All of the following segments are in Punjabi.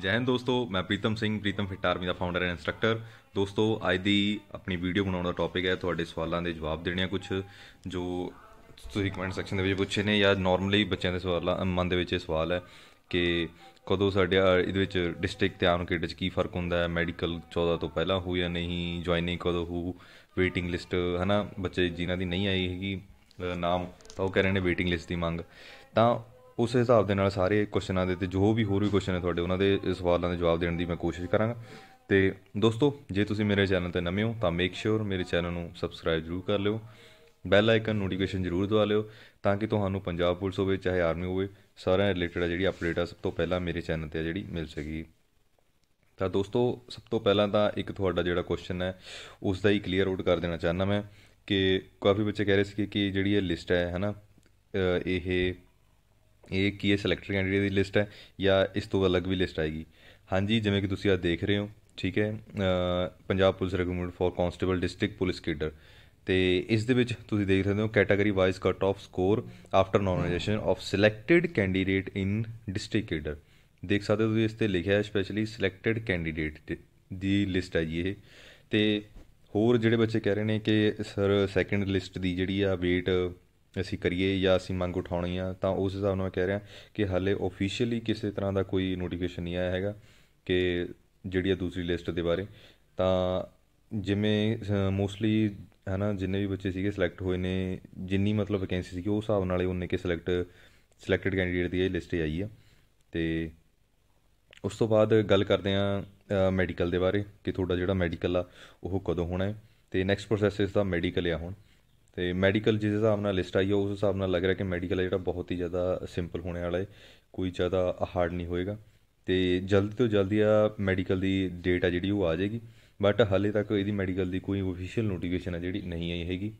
ਜੈ ਹਿੰਦ ਦੋਸਤੋ ਮੈਂ ਪ੍ਰੀਤਮ ਸਿੰਘ ਪ੍ਰੀਤਮ ਫਿਟ ਆਰਮੀ ਦਾ ਫਾਊਂਡਰ ਐਂਡ ਇਨਸਟ੍ਰਕਟਰ ਦੋਸਤੋ ਅੱਜ ਦੀ ਆਪਣੀ ਵੀਡੀਓ ਬਣਾਉਣ ਦਾ ਟੌਪਿਕ ਹੈ ਤੁਹਾਡੇ ਸਵਾਲਾਂ ਦੇ ਜਵਾਬ ਦੇਣੇ ਆ ਕੁਝ ਜੋ ਤੁਸੀਂ ਕਮੈਂਟ ਸੈਕਸ਼ਨ ਦੇ ਵਿੱਚ ਪੁੱਛੇ ਨੇ ਜਾਂ ਨਾਰਮਲੀ ਬੱਚਿਆਂ ਦੇ ਸਵਾਲਾਂ ਮਨ ਦੇ ਵਿੱਚ ਇਹ ਸਵਾਲ ਹੈ ਕਿ ਕਦੋਂ ਸਾਡੇ ਇਹਦੇ ਵਿੱਚ ਡਿਸਟ੍ਰਿਕਟ ਤੇ ਆਮ ਵਿੱਚ ਕੀ ਫਰਕ ਹੁੰਦਾ ਹੈ ਮੈਡੀਕਲ 14 ਤੋਂ ਪਹਿਲਾਂ ਹੋ ਜਾਂ ਨਹੀਂ ਜੁਆਇਨਿੰਗ ਕਦੋਂ ਹੋ ਵੇਟਿੰਗ ਲਿਸਟ ਹਨਾ ਬੱਚੇ ਜਿਨ੍ਹਾਂ ਦੀ ਨਹੀਂ ਆਈ ਹੈਗੀ ਨਾਮ ਤਾਂ ਉਹ ਕਹਿ ਰਹੇ ਨੇ ਵੇਟਿੰਗ ਲਿਸਟ ਦੀ ਮੰਗ ਤਾਂ ਉਸ ਹਿਸਾਬ ਦੇ ਨਾਲ ਸਾਰੇ ਕੁਐਸਚਨਾਂ ਦੇ ਤੇ ਜੋ ਵੀ ਹੋਰ ਵੀ ਕੁਐਸਚਨ ਹੈ ਤੁਹਾਡੇ ਉਹਨਾਂ ਦੇ ਸਵਾਲਾਂ ਦੇ ਜਵਾਬ ਦੇਣ ਦੀ ਮੈਂ ਕੋਸ਼ਿਸ਼ ਕਰਾਂਗਾ ਤੇ ਦੋਸਤੋ ਜੇ ਤੁਸੀਂ ਮੇਰੇ ਚੈਨਲ ਤੇ ਨਵੇਂ ਹੋ ਤਾਂ ਮੇਕ ਸ਼ੋਰ ਮੇਰੇ ਚੈਨਲ ਨੂੰ ਸਬਸਕ੍ਰਾਈਬ ਜ਼ਰੂਰ ਕਰ ਲਿਓ ਬੈਲ ਆਈਕਨ ਨੋਟੀਫਿਕੇਸ਼ਨ ਜ਼ਰੂਰ ਦਵਾ ਲਿਓ ਤਾਂ ਕਿ ਤੁਹਾਨੂੰ ਪੰਜਾਬ ਪੁਲਿਸ ਹੋਵੇ ਚਾਹੇ ਆਰਮੀ ਹੋਵੇ ਸਾਰਿਆਂ ਰਿਲੇਟਡ ਜਿਹੜੀ ਅਪਡੇਟ ਆ ਸਭ ਤੋਂ ਪਹਿਲਾਂ ਮੇਰੇ ਚੈਨਲ ਤੇ ਜਿਹੜੀ ਮਿਲ ਸਕੀ ਤਾਂ ਦੋਸਤੋ ਸਭ ਤੋਂ ਪਹਿਲਾਂ ਤਾਂ ਇੱਕ ਤੁਹਾਡਾ ਜਿਹੜਾ ਕੁਐਸਚਨ ਹੈ ਉਸ ਦਾ ਹੀ ਕਲੀਅਰ ਆਊਟ ਕਰ ਦੇਣਾ ਚਾਹੁੰਦਾ ਮੈਂ ਕਿ ਕਾਫੀ ਬੱਚੇ ਕਹਿ ਰਹੇ ਸੀ ਕਿ ਜਿਹੜੀ ਇਹ ਲਿਸਟ ਹੈ ਹਨਾ ਇਹ ਇਹ ਕੀ ਹੈ ਸਿਲੈਕਟਡ ਕੈਂਡੀਡੇਟ ਦੀ ਲਿਸਟ ਹੈ ਜਾਂ ਇਸ ਤੋਂ ਅਲੱਗ ਵੀ ਲਿਸਟ ਆਏਗੀ ਹਾਂਜੀ ਜਿਵੇਂ ਕਿ ਤੁਸੀਂ ਆ ਦੇਖ ਰਹੇ ਹੋ ਠੀਕ ਹੈ Punjab police recruitment for constable district police cadre ਤੇ ਇਸ ਦੇ ਵਿੱਚ ਤੁਸੀਂ ਦੇਖ ਸਕਦੇ ਹੋ category wise cut off score after nomination of selected candidate in district cadre ਦੇਖ ਸਕਦੇ ਹੋ ਤੁਸੀਂ ਇਸ ਤੇ ਲਿਖਿਆ ਹੈ ਸਪੈਸ਼ਲੀ ਸਿਲੈਕਟਡ ਕੈਂਡੀਡੇਟ ਦੀ ਲਿਸਟ ਹੈ ਜੀ ਇਹ ਤੇ ਹੋਰ ਜਿਹੜੇ ਬੱਚੇ ਕਹਿ ਰਹੇ ਨੇ ਕਿ ਸਰ ਸੈਕੰਡ ਲਿਸਟ ਦੀ ਜਿਹੜੀ ਆ ਵੇਟ ਅਸੀਂ ਕਰੀਏ ਜਾਂ ਅਸੀਂ ਮੰਗ ਉਠਾਉਣੀ ਆ ਤਾਂ ਉਸ ਹਿਸਾਬ ਨਾਲ ਮੈਂ ਕਹਿ ਰਿਹਾ ਕਿ ਹਾਲੇ ਆਫੀਸ਼ੀਅਲੀ ਕਿਸੇ ਤਰ੍ਹਾਂ ਦਾ ਕੋਈ ਨੋਟੀਫਿਕੇਸ਼ਨ ਨਹੀਂ ਆਇਆ ਹੈਗਾ ਕਿ ਜਿਹੜੀ ਆ ਦੂਸਰੀ ਲਿਸਟ ਦੇ ਬਾਰੇ ਤਾਂ ਜਿਵੇਂ ਮੋਸਟਲੀ ਹਨਾ ਜਿੰਨੇ ਵੀ ਬੱਚੇ ਸੀਗੇ ਸਿਲੈਕਟ ਹੋਏ ਨੇ ਜਿੰਨੀ ਮਤਲਬ ਵੈਕੈਂਸੀ ਸੀਗੀ ਉਹ ਹਿਸਾਬ ਨਾਲ ਹੀ ਉਹਨੇ ਕਿ ਸਿਲੈਕਟ ਸਿਲੈਕਟਡ ਕੈਂਡੀਡੇਟ ਦੀ ਇਹ ਲਿਸਟ ਆਈ ਆ ਤੇ ਉਸ ਤੋਂ ਬਾਅਦ ਗੱਲ ਕਰਦੇ ਆ ਮੈਡੀਕਲ ਦੇ ਬਾਰੇ ਕਿ ਤੁਹਾਡਾ ਜਿਹੜਾ ਮੈਡੀਕਲ ਆ ਉਹ ਕਦੋਂ ਹੋਣਾ ਹੈ ਤੇ ਨੈਕਸਟ ਪ੍ਰੋਸੈਸ ਇਸ ਦਾ ਮੈਡੀਕਲ ਆ ਹੁਣ ਤੇ ਮੈਡੀਕਲ ਜਿਸ ਹਿਸਾਬ ਨਾਲ ਲਿਸਟ ਆਈ ਹੈ ਉਸ ਹਿਸਾਬ ਨਾਲ ਲੱਗ ਰਿਹਾ ਕਿ ਮੈਡੀਕਲ ਜਿਹੜਾ ਬਹੁਤ ਹੀ ਜ਼ਿਆਦਾ ਸਿੰਪਲ ਹੋਣੇ ਵਾਲਾ ਹੈ ਕੋਈ ਜ਼ਿਆਦਾ ਹਾਰਡ ਨਹੀਂ ਹੋਏਗਾ ਤੇ ਜਲਦੀ ਤੋਂ ਜਲਦੀ ਆ ਮੈਡੀਕਲ ਦੀ ਡੇਟ ਆ ਜਿਹੜੀ ਉਹ ਆ ਜਾਏਗੀ ਬਟ ਹਾਲੇ ਤੱਕ ਇਹਦੀ ਮੈਡੀਕਲ ਦੀ ਕੋਈ ਅਫੀਸ਼ੀਅਲ ਨੋਟੀਫਿਕੇਸ਼ਨ ਆ ਜਿਹੜੀ ਨਹੀਂ ਆਈ ਹੈਗੀ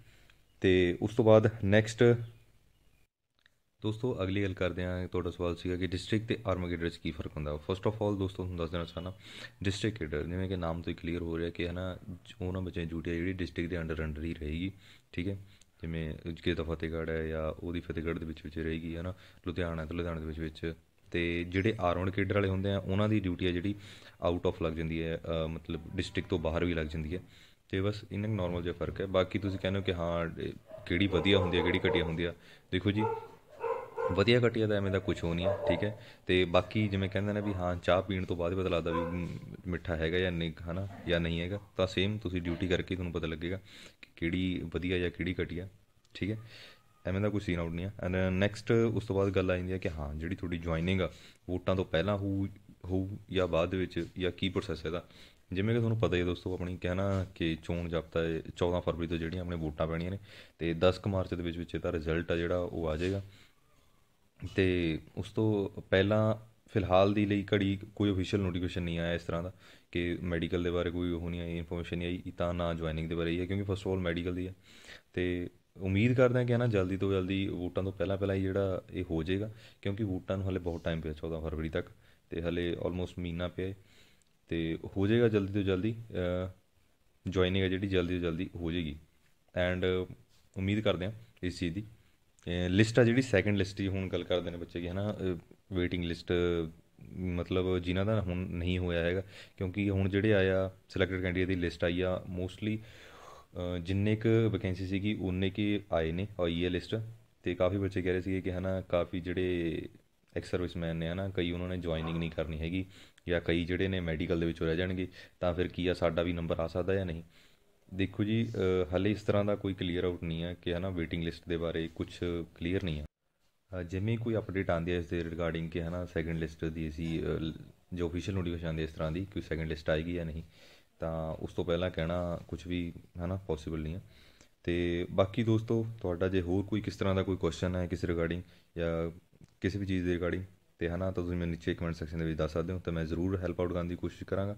ਤੇ ਉਸ ਤੋਂ ਬਾਅਦ ਨੈਕਸਟ ਦੋਸਤੋ ਅਗਲੀ ਗੱਲ ਕਰਦੇ ਹਾਂ ਤੁਹਾਡਾ ਸਵਾਲ ਸੀਗਾ ਕਿ ਡਿਸਟ੍ਰਿਕਟ ਤੇ ਆਰਮ ਕੇਡਰ 'ਚ ਕੀ ਫਰਕ ਹੁੰਦਾ ਫਸਟ ਆਫ ਆਲ ਦੋਸਤੋ ਤੁਹਾਨੂੰ ਦੱਸ ਦੇਣਾ ਚਾਹਨਾ ਡਿਸਟ੍ਰਿਕਟ ਕੇਡਰ ਜਿਵੇਂ ਕਿ ਨਾਮ ਤੋਂ ਹੀ ਕਲੀਅਰ ਹੋ ਰਿਹਾ ਕਿ ਹਨਾ ਉਹਨਾਂ ਬੱਚਿਆਂ ਦੀ ਡਿਊਟੀ ਜਿਹੜੀ ਡਿਸਟ੍ਰਿਕਟ ਦੇ ਅੰਡਰ ਅੰਡਰ ਹੀ ਰਹੇਗੀ ਠੀਕ ਹੈ ਜਿਵੇਂ ਕਿ ਤਾਂ ਫਤਿਹਗੜ੍ਹ ਹੈ ਜਾਂ ਉਹਦੀ ਫਤਿਹਗੜ੍ਹ ਦੇ ਵਿੱਚ ਵਿੱਚ ਰਹੇਗੀ ਹਨਾ ਲੁਧਿਆਣਾ ਤੇ ਲੁਧਿਆਣਾ ਦੇ ਵਿੱਚ ਵਿੱਚ ਤੇ ਜਿਹੜੇ ਆਰਮਡ ਕੇਡਰ ਵਾਲੇ ਹੁੰਦੇ ਆ ਉਹਨਾਂ ਦੀ ਡਿਊਟੀ ਹੈ ਜਿਹੜੀ ਆਊਟ ਆਫ ਲੱਗ ਜਾਂਦੀ ਹੈ ਮਤਲਬ ਡਿਸਟ੍ਰਿਕਟ ਤੋਂ ਬਾਹਰ ਵੀ ਲੱਗ ਜਾਂਦੀ ਹੈ ਤੇ ਬਸ ਇਹਨਾਂ ਨਾਰਮਲ ਜਿਹਾ ਫਰਕ ਹੈ ਬਾਕੀ ਤੁਸੀਂ ਕਹਿੰਦੇ ਹੋ ਕਿ ਹਾਂ ਕਿਹੜੀ ਵਧੀਆ ਹੁੰਦੀ ਹੈ ਕਿਹੜੀ ਘਟੀਆ ਹੁੰਦੀ ਹੈ ਦੇਖੋ ਜੀ ਵਧੀਆ ਘਟੀਆ ਦਾ ਐਵੇਂ ਦਾ ਕੁਝ ਹੋ ਨਹੀਂ ਠੀਕ ਹੈ ਤੇ ਬਾਕੀ ਜਿਵੇਂ ਕਹਿੰਦੇ ਨੇ ਵੀ ਹਾਂ ਚਾਹ ਪੀਣ ਤੋਂ ਬਾਅਦ ਪਤਾ ਲੱਗਦਾ ਵੀ ਮਿੱਠਾ ਹੈਗਾ ਜਾਂ ਨਹੀਂ ਹਨਾ ਜਾਂ ਨਹੀਂ ਹੈਗਾ ਤਾਂ ਸੇਮ ਤੁਸੀਂ ਡਿਊਟੀ ਕਰਕੇ ਤੁਹਾਨੂੰ ਪਤਾ ਲੱਗੇਗਾ ਕਿ ਕਿਹੜੀ ਵਧੀਆ ਜਾਂ ਕਿਹੜੀ ਘਟੀਆ ਠੀਕ ਹੈ ਐਵੇਂ ਦਾ ਕੋਈ ਸੀਨ ਆਊਟ ਨਹੀਂ ਹੈ ਐਂਡ ਨੈਕਸਟ ਉਸ ਤੋਂ ਬਾਅਦ ਗੱਲ ਆ ਜਾਂਦੀ ਹੈ ਕਿ ਹਾਂ ਜਿਹੜੀ ਤੁਹਾਡੀ ਜੁਆਇਨਿੰਗ ਆ ਵੋਟਾਂ ਤੋਂ ਪਹਿਲਾਂ ਹੋਊ ਹੋਊ ਜਾਂ ਬਾਅਦ ਵਿੱਚ ਜਾਂ ਕੀ ਪ੍ਰੋਸੈਸ ਹੈ ਦਾ ਜਿਵੇਂ ਕਿ ਤੁਹਾਨੂੰ ਪਤਾ ਹੀ ਹੈ ਦੋਸਤੋ ਆਪਣੀ ਕਹਿਣਾ ਕਿ ਚੋਣ ਜਾਬਤਾ 14 ਫਰਵਰੀ ਤੋਂ ਜਿਹੜੀਆਂ ਆਪਣੇ ਵੋਟਾਂ ਪੈਣੀਆਂ ਨੇ ਤੇ 10 ਮਾਰਚ ਦੇ ਵਿੱਚ ਵਿੱਚ ਇਹਦਾ ਰਿਜ਼ਲਟ ਆ ਜਿਹੜਾ ਉਹ ਆ ਜਾਏਗਾ ਤੇ ਉਸ ਤੋਂ ਪਹਿਲਾਂ ਫਿਲਹਾਲ ਦੀ ਲਈ ਕੜੀ ਕੋਈ ਅਫੀਸ਼ੀਅਲ ਨੋਟੀਫਿਕੇਸ਼ਨ ਨਹੀਂ ਆਇਆ ਇਸ ਤਰ੍ਹਾਂ ਦਾ ਕਿ ਮੈਡੀਕਲ ਦੇ ਬਾਰੇ ਕੋਈ ਉਹ ਨਹੀਂ ਆਈ ਇਨਫੋਰਮੇਸ਼ਨ ਨਹੀਂ ਆਈ ਤਾਂ ਨਾ ਜੁਆਇਨਿੰਗ ਦੇ ਬਾਰੇ ਹੀ ਹੈ ਕਿਉਂਕਿ ਫਸਟ ਆਫ ਆਲ ਮੈਡੀਕਲ ਦੀ ਹੈ ਤੇ ਉਮੀਦ ਕਰਦੇ ਹਾਂ ਕਿ ਨਾ ਜਲਦੀ ਤੋਂ ਜਲਦੀ ਵੋਟਾਂ ਤੋਂ ਪਹਿਲਾਂ ਪਹਿਲਾਂ ਜਿਹੜਾ ਇਹ ਹੋ ਜਾਏਗਾ ਕਿਉਂਕਿ ਵੋਟਾਂ ਨੂੰ ਹਲੇ ਬਹੁਤ ਟਾਈਮ ਪਿਆ 14 ਫਰਵਰੀ ਤੱਕ ਤੇ ਹਲੇ ਆਲਮੋਸਟ ਮਹੀਨਾ ਪਿਆ ਤੇ ਹੋ ਜਾਏਗਾ ਜਲਦੀ ਤੋਂ ਜਲਦੀ ਜੁਆਇਨਿੰਗ ਹੈ ਜਿਹੜੀ ਜਲਦੀ ਤੋਂ ਜਲਦੀ ਹੋ ਜਾਏਗੀ ਐਂਡ ਉਮੀਦ ਕਰਦੇ ਹਾਂ ਇਸ ਚੀਜ਼ ਦੀ ਲਿਸਟ ਆ ਜਿਹੜੀ ਸੈਕੰਡ ਲਿਸਟ ਹੀ ਹੁਣ ਗੱਲ ਕਰਦੇ ਨੇ ਬੱਚੇ ਕੀ ਹਨਾ ਵੇਟਿੰਗ ਲਿਸਟ ਮਤਲਬ ਜਿਨ੍ਹਾਂ ਦਾ ਹੁਣ ਨਹੀਂ ਹੋਇਆ ਹੈਗਾ ਕਿਉਂਕਿ ਹੁਣ ਜਿਹੜੇ ਆਇਆ ਸਿਲੈਕਟਡ ਕੈਂਡੀਡੇਟ ਦੀ ਲਿਸਟ ਆਈ ਆ ਮੋਸਟਲੀ ਜਿੰਨੇ ਕ ਵੈਕੈਂਸੀ ਸੀਗੀ ਉਹਨੇ ਕੀ ਆਏ ਨੇ ਆਈ ਇਹ ਲਿਸਟ ਤੇ ਕਾਫੀ ਬੱਚੇ ਕਹਿ ਰਹੇ ਸੀਗੇ ਕਿ ਹਨਾ ਕਾਫੀ ਜਿਹੜੇ ਐਕਸ ਸਰਵਿਸਮੈਨ ਨੇ ਹਨਾ ਕਈ ਉਹਨਾਂ ਨੇ ਜੁਆਇਨਿੰਗ ਨਹੀਂ ਕਰਨੀ ਹੈਗੀ ਜਾਂ ਕਈ ਜਿਹੜੇ ਨੇ ਮੈਡੀਕਲ ਦੇ ਵਿੱਚ ਰਹਿ ਜਾਣਗੇ ਤਾਂ ਫਿਰ ਕੀ ਆ ਸਾਡਾ ਵੀ ਨੰਬਰ ਆ ਸਕਦਾ ਜਾਂ ਨਹੀਂ ਦੇਖੋ ਜੀ ਹਾਲੇ ਇਸ ਤਰ੍ਹਾਂ ਦਾ ਕੋਈ ਕਲੀਅਰ ਆਊਟ ਨਹੀਂ ਹੈ ਕਿ ਹੈ ਨਾ ਵੇਟਿੰਗ ਲਿਸਟ ਦੇ ਬਾਰੇ ਕੁਝ ਕਲੀਅਰ ਨਹੀਂ ਹੈ ਜਿਵੇਂ ਕੋਈ ਅਪਡੇਟ ਆਂਦੀ ਹੈ ਇਸ ਦੇ ਰਿਗਾਰਡਿੰਗ ਕਿ ਹੈ ਨਾ ਸੈਕੰਡ ਲਿਸਟ ਦੀ ਅਸੀਂ ਜੋ ਅਫੀਸ਼ੀਅਲ ਨੋਟੀਫਿਕੇਸ਼ਨ ਆਂਦੀ ਇਸ ਤਰ੍ਹਾਂ ਦੀ ਕਿ ਸੈਕੰਡ ਲਿਸਟ ਆਏਗੀ ਜਾਂ ਨਹੀਂ ਤਾਂ ਉਸ ਤੋਂ ਪਹਿਲਾਂ ਕਹਿਣਾ ਕੁਝ ਵੀ ਹੈ ਨਾ ਪੋਸੀਬਲ ਨਹੀਂ ਹੈ ਤੇ ਬਾਕੀ ਦੋਸਤੋ ਤੁਹਾਡਾ ਜੇ ਹੋਰ ਕੋਈ ਕਿਸ ਤਰ੍ਹਾਂ ਦਾ ਕੋਈ ਕੁਐਸਚਨ ਹੈ ਕਿਸੇ ਰਿਗਾਰਡਿੰਗ ਜਾਂ ਕਿਸੇ ਵੀ ਚੀਜ਼ ਦੇ ਰਿਗਾਰਡਿੰਗ ਤੇ ਹਨਾ ਤਾਂ ਤੁਸੀਂ ਮੈਨੂੰ ਨੀਚੇ ਕਮੈਂਟ ਸੈਕਸ਼ਨ ਦੇ ਵਿੱਚ ਦੱਸ ਸਕਦੇ ਹੋ ਤਾਂ ਮੈਂ ਜ਼ਰੂਰ ਹੈਲਪ ਆਊਟ ਕਰਨ ਦੀ ਕੋਸ਼ਿਸ਼ ਕਰਾਂਗਾ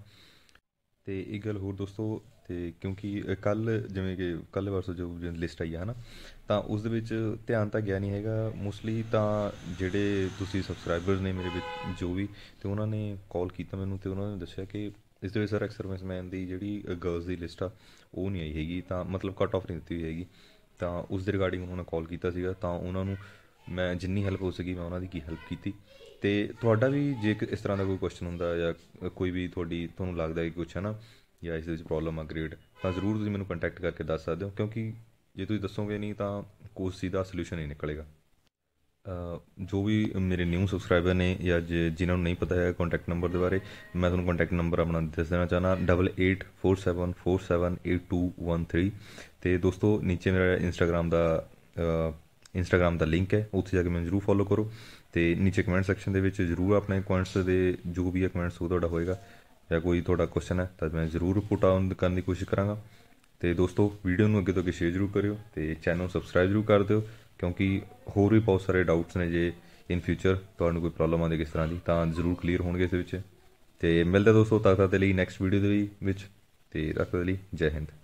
ਤੇ ਇੱਕ ਗੱਲ ਹੋਰ ਦੋਸਤੋ ਤੇ ਕਿਉਂਕਿ ਕੱਲ ਜਿਵੇਂ ਕਿ ਕੱਲ੍ਹ ਵਾਰਸੋ ਜੋ ਲਿਸਟ ਆਈ ਆ ਹੈ ਨਾ ਤਾਂ ਉਸ ਦੇ ਵਿੱਚ ਧਿਆਨ ਤਾਂ ਗਿਆ ਨਹੀਂ ਹੈਗਾ ਮੋਸਟਲੀ ਤਾਂ ਜਿਹੜੇ ਤੁਸੀਂ ਸਬਸਕ੍ਰਾਈਬਰਸ ਨੇ ਮੇਰੇ ਵਿੱਚ ਜੋ ਵੀ ਤੇ ਉਹਨਾਂ ਨੇ ਕਾਲ ਕੀਤਾ ਮੈਨੂੰ ਤੇ ਉਹਨਾਂ ਨੇ ਦੱਸਿਆ ਕਿ ਇਸ ਦੇ ਵਿੱਚ ਸਰ ਮੈਨ ਦੀ ਜਿਹੜੀ ਗਰਲਸ ਦੀ ਲਿਸਟ ਆ ਉਹ ਨਹੀਂ ਆਈ ਹੈਗੀ ਤਾਂ ਮਤਲਬ ਕੱਟ ਆਫ ਨਹੀਂ ਦਿੱਤੀ ਹੋਈ ਹੈਗੀ ਤਾਂ ਉਸ ਦੇ ਰਿਗਾਰਡਿੰਗ ਉਹਨਾਂ ਨੇ ਕਾਲ ਕੀਤਾ ਸੀਗਾ ਤਾਂ ਉਹਨਾਂ ਨੂੰ ਮੈਂ ਜਿੰਨੀ ਹੈਲਪ ਹੋ ਸਕੀ ਮੈਂ ਉਹਨਾਂ ਦੀ ਕੀ ਹੈਲਪ ਕੀਤੀ ਤੇ ਤੁਹਾਡਾ ਵੀ ਜੇ ਇਸ ਤਰ੍ਹਾਂ ਦਾ ਕੋਈ ਕੁਐਸਚਨ ਹੁੰਦਾ ਜਾਂ ਕੋਈ ਵੀ ਤੁਹਾਡੀ ਤੁਹਾਨੂੰ ਲੱਗਦਾ ਹੈ ਕਿ ਕੁਛ ਹੈ ਨਾ ਜਾਂ ਇਸ ਵਿੱਚ ਪ੍ਰੋਬਲਮ ਆ ਗ੍ਰੇਡ ਤਾਂ ਜ਼ਰੂਰ ਤੁਸੀਂ ਮੈਨੂੰ ਕੰਟੈਕਟ ਕਰਕੇ ਦੱਸ ਸਕਦੇ ਹੋ ਕਿਉਂਕਿ ਜੇ ਤੁਸੀਂ ਦੱਸੋਗੇ ਨਹੀਂ ਤਾਂ ਕੋਈ ਸਿੱਧਾ ਸੋਲੂਸ਼ਨ ਨਹੀਂ ਨਿਕਲੇਗਾ ਜੋ ਵੀ ਮੇਰੇ ਨਿਊ ਸਬਸਕ੍ਰਾਈਬਰ ਨੇ ਜਾਂ ਜਿਨ੍ਹਾਂ ਨੂੰ ਨਹੀਂ ਪਤਾ ਹੈ ਕੰਟੈਕਟ ਨੰਬਰ ਦੇ ਬਾਰੇ ਮੈਂ ਤੁਹਾਨੂੰ ਕੰਟੈਕਟ ਨੰਬਰ ਆਪਣਾ ਦੱਸ ਦੇਣਾ ਚਾਹਨਾ 8847478213 ਤੇ ਦੋਸਤੋ ਨੀਚੇ ਮੇਰਾ ਇੰਸਟਾਗ੍ਰam ਦਾ ਇੰਸਟਾਗ੍ਰam ਦਾ ਲਿੰਕ ਹੈ ਉੱਥੇ ਜਾ ਕੇ ਮੈਨੂੰ ਜਰੂਰ ਫੋਲੋ ਕਰੋ ਤੇ ਨੀਚੇ ਕਮੈਂਟ ਸੈਕਸ਼ਨ ਦੇ ਵਿੱਚ ਜ਼ਰੂਰ ਆਪਣੇ ਕਮੈਂਟਸ ਦੇ ਜੋ ਵੀ ਕਮੈਂਟਸ ਹੋ ਤੁਹਾਡਾ ਹੋਏਗਾ ਜਾਂ ਕੋਈ ਤੁਹਾਡਾ ਕੁਐਸਚਨ ਹੈ ਤਾਂ ਮੈਂ ਜ਼ਰੂਰ ਪੁੱਟ ਆਨ ਕਰਨ ਦੀ ਕੋਸ਼ਿਸ਼ ਕਰਾਂਗਾ ਤੇ ਦੋਸਤੋ ਵੀਡੀਓ ਨੂੰ ਅੱਗੇ ਤੋਂ ਅੱਗੇ ਸ਼ੇਅਰ ਜ਼ਰੂਰ ਕਰਿਓ ਤੇ ਚੈਨਲ ਨੂੰ ਸਬਸਕ੍ਰਾਈਬ ਜ਼ਰੂਰ ਕਰ ਦਿਓ ਕਿਉਂਕਿ ਹੋਰ ਵੀ ਬਹੁਤ ਸਾਰੇ ਡਾਊਟਸ ਨੇ ਜੇ ਇਨ ਫਿਊਚਰ ਤੁਹਾਨੂੰ ਕੋਈ ਪ੍ਰੋਬਲਮ ਆਉਂਦੀ ਕਿਸ ਤਰ੍ਹਾਂ ਦੀ ਤਾਂ ਜ਼ਰੂਰ ਕਲੀਅਰ ਹੋਣਗੇ ਇਸ ਵਿੱਚ ਤੇ ਮਿਲਦੇ ਦੋਸਤੋ ਤੱਕ ਤੱਕ ਦੇ ਲਈ ਨੈਕਸਟ ਵੀਡੀਓ ਦੇ ਵਿੱਚ ਤੇ ਰੱਖਦੇ ਲਈ ਜੈ ਹਿੰਦ